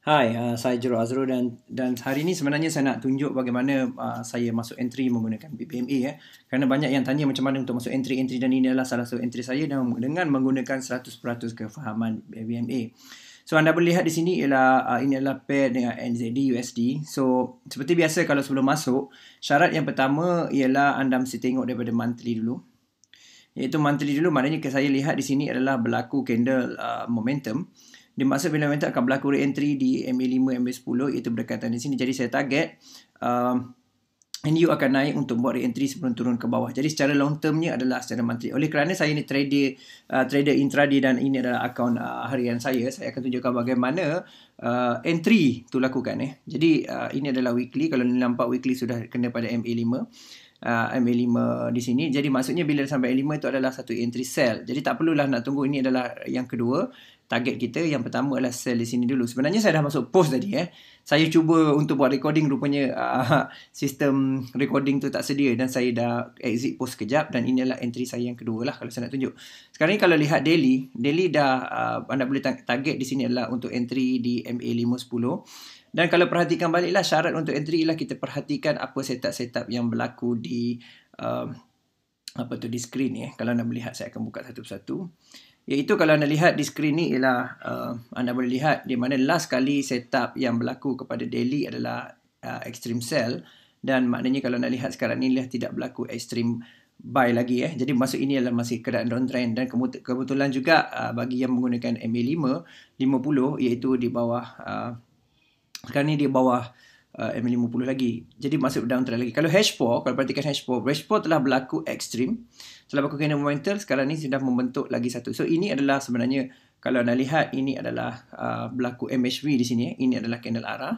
Hai, uh, saya Jero Azro dan dan hari ini sebenarnya saya nak tunjuk bagaimana uh, saya masuk entry menggunakan BPMA ya. Eh. Kerana banyak yang tanya macam mana untuk masuk entry entry dan ini adalah salah satu entry saya dan dengan menggunakan 100% kefahaman BPMA. So anda boleh lihat di sini ialah uh, ini adalah pair dengan NZD USD. So seperti biasa kalau sebelum masuk, syarat yang pertama ialah anda mesti tengok daripada monthly dulu. Iaitu monthly dulu maknanya saya lihat di sini adalah berlaku candle uh, momentum dimaksud bila mentak akan berlaku re-entry di MA5, MA10 iaitu berdekatan di sini. Jadi saya target um, NU akan naik untuk buat re-entry sebelum turun ke bawah. Jadi secara long termnya adalah secara monthly. Oleh kerana saya ni trader, uh, trader intraday dan ini adalah akaun uh, harian saya, saya akan tunjukkan bagaimana uh, entry tu lakukan. Eh. Jadi uh, ini adalah weekly. Kalau ni nampak weekly sudah kena pada MA5. Uh, MA5 di sini. Jadi maksudnya bila sampai MA5 itu adalah satu entry sell. Jadi tak perlulah nak tunggu ini adalah yang kedua target kita yang pertama adalah sell di sini dulu. Sebenarnya saya dah masuk post tadi eh. Saya cuba untuk buat recording rupanya uh, sistem recording tu tak sedia dan saya dah exit post kejap dan inilah entry saya yang kedua lah kalau saya nak tunjuk. Sekarang ni kalau lihat daily, daily dah uh, anda boleh target di sini adalah untuk entry di MA510. Dan kalau perhatikan baliklah syarat untuk entry ialah kita perhatikan apa setup-setup yang berlaku di uh, apa tu di screen ni eh. Kalau anda melihat saya akan buka satu persatu. satu Iaitu kalau anda lihat di skrin ni ialah uh, anda boleh lihat di mana last kali setup yang berlaku kepada daily adalah uh, extreme sell dan maknanya kalau anda lihat sekarang ni lah tidak berlaku extreme buy lagi eh. Jadi masuk ini adalah masih keadaan downtrend dan kebetulan juga uh, bagi yang menggunakan MA5 50 iaitu di bawah uh, sekarang ni di bawah uh, M50 lagi. Jadi masuk down trend lagi. Kalau H4, kalau perhatikan H4, H4 telah berlaku ekstrim. Telah berlaku candle momentum, sekarang ni sudah membentuk lagi satu. So ini adalah sebenarnya, kalau anda lihat, ini adalah uh, berlaku MHV di sini. Eh. Ini adalah candle arah.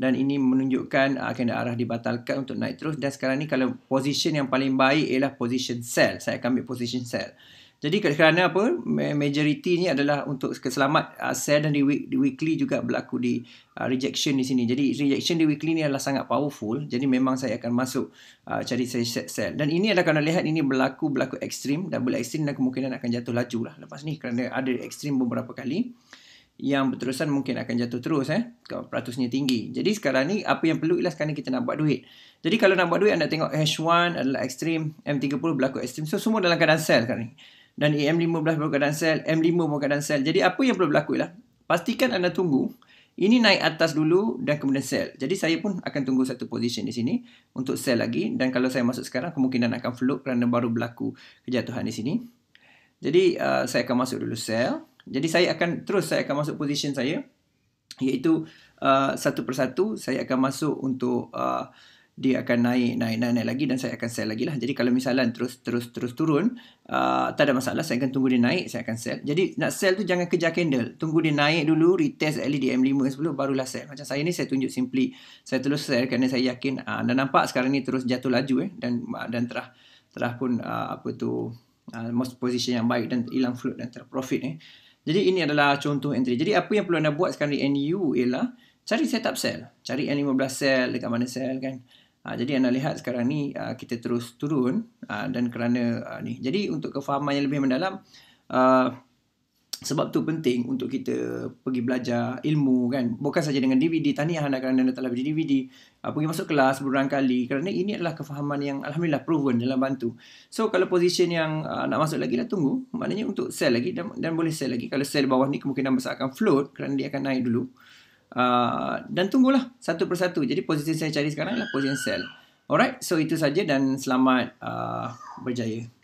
Dan ini menunjukkan uh, candle arah dibatalkan untuk naik terus. Dan sekarang ni kalau position yang paling baik ialah position sell. Saya akan ambil position sell. Jadi kerana apa majority ni adalah untuk keselamat uh, ah, sell dan di weekly juga berlaku di uh, rejection di sini. Jadi rejection di weekly ni adalah sangat powerful. Jadi memang saya akan masuk uh, cari saya set sell. Dan ini adalah kalau lihat ini berlaku berlaku ekstrim dan boleh ekstrim dan kemungkinan akan jatuh laju lah lepas ni kerana ada ekstrim beberapa kali yang berterusan mungkin akan jatuh terus eh kalau peratusnya tinggi. Jadi sekarang ni apa yang perlu ialah sekarang kita nak buat duit. Jadi kalau nak buat duit anda tengok H1 adalah ekstrim, M30 berlaku ekstrim. So semua dalam keadaan sell sekarang ni dan AM15 berkadang sell, M5 berkadang sell. Jadi apa yang perlu berlaku ialah pastikan anda tunggu ini naik atas dulu dan kemudian sell. Jadi saya pun akan tunggu satu position di sini untuk sell lagi dan kalau saya masuk sekarang kemungkinan akan float kerana baru berlaku kejatuhan di sini. Jadi uh, saya akan masuk dulu sell. Jadi saya akan terus saya akan masuk position saya iaitu uh, satu persatu saya akan masuk untuk uh, dia akan naik naik naik, naik lagi dan saya akan sell lagi lah. Jadi kalau misalnya terus terus terus turun, uh, tak ada masalah. Saya akan tunggu dia naik, saya akan sell. Jadi nak sell tu jangan kejar candle. Tunggu dia naik dulu, retest at least di M5 sebelum barulah sell. Macam saya ni saya tunjuk simply saya terus sell kerana saya yakin uh, anda nampak sekarang ni terus jatuh laju eh dan uh, dan terah terah pun uh, apa tu uh, most position yang baik dan hilang float dan terprofit profit eh. Jadi ini adalah contoh entry. Jadi apa yang perlu anda buat sekarang di NU ialah cari setup sell. Cari N15 sell dekat mana sell kan. Ha, jadi anda lihat sekarang ni uh, kita terus turun uh, dan kerana uh, ni. Jadi untuk kefahaman yang lebih mendalam uh, sebab tu penting untuk kita pergi belajar ilmu kan. Bukan saja dengan DVD tahniah anda kerana anda telah belajar DVD. Uh, pergi masuk kelas berulang kali kerana ini adalah kefahaman yang Alhamdulillah proven dalam bantu. So kalau position yang uh, nak masuk lagi dah tunggu. Maknanya untuk sell lagi dan, dan boleh sell lagi. Kalau sell bawah ni kemungkinan besar akan float kerana dia akan naik dulu uh, dan tunggulah satu persatu. Jadi posisi saya cari sekarang adalah posisi sell. Alright, so itu saja dan selamat uh, berjaya.